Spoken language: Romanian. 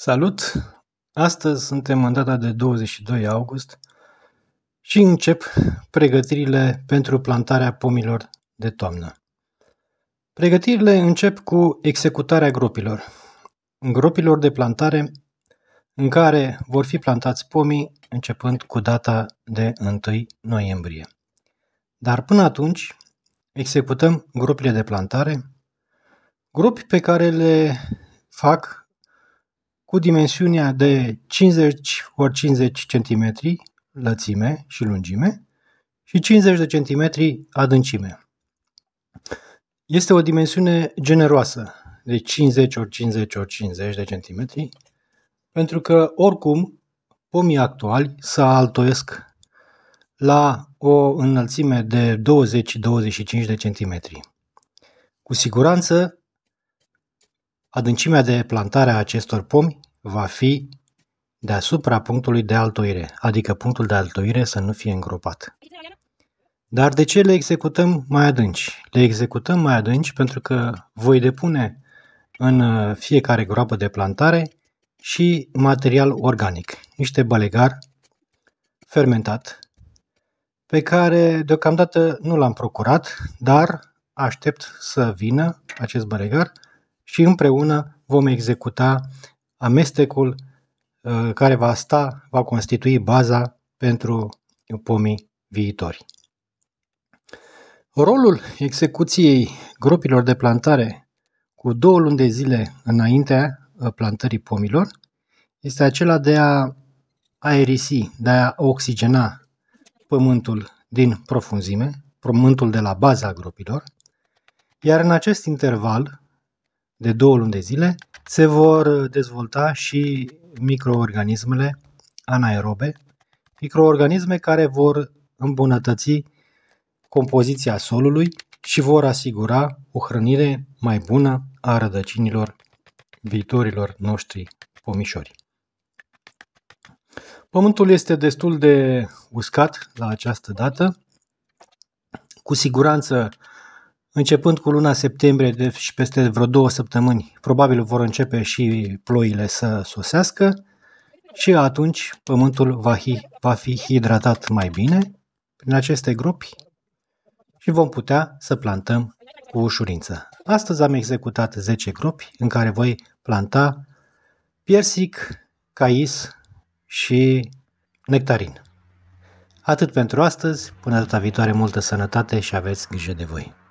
Salut! Astăzi suntem în data de 22 august și încep pregătirile pentru plantarea pomilor de toamnă. Pregătirile încep cu executarea gropilor, gropilor de plantare în care vor fi plantați pomii începând cu data de 1 noiembrie. Dar până atunci executăm gropile de plantare, gropi pe care le fac cu dimensiunea de 50 x 50 cm lățime și lungime și 50 de cm adâncime. Este o dimensiune generoasă de 50 x 50 x 50 de centimetri, pentru că oricum pomii actuali se altoiesc la o înălțime de 20-25 de centimetri. Cu siguranță Adâncimea de plantare a acestor pomi va fi deasupra punctului de altoire, adică punctul de altoire să nu fie îngropat. Dar de ce le executăm mai adânci? Le executăm mai adânci pentru că voi depune în uh, fiecare groapă de plantare și material organic, niște balegar fermentat, pe care deocamdată nu l-am procurat, dar aștept să vină acest balegar și împreună vom executa amestecul uh, care va sta, va constitui baza pentru pomii viitori. Rolul execuției gropilor de plantare cu două luni de zile înaintea uh, plantării pomilor este acela de a aerisi, de a oxigena pământul din profunzime, pământul de la baza gropilor, iar în acest interval de două luni de zile, se vor uh, dezvolta și microorganismele anaerobe, microorganisme care vor îmbunătăți compoziția solului și vor asigura o hrănire mai bună a rădăcinilor viitorilor noștri pomișori. Pământul este destul de uscat la această dată. Cu siguranță Începând cu luna septembrie, și peste vreo două săptămâni, probabil vor începe și ploile să sosească și atunci pământul va, hi, va fi hidratat mai bine prin aceste gropi și vom putea să plantăm cu ușurință. Astăzi am executat 10 gropi în care voi planta piersic, cais și nectarin. Atât pentru astăzi, până data viitoare multă sănătate și aveți grijă de voi!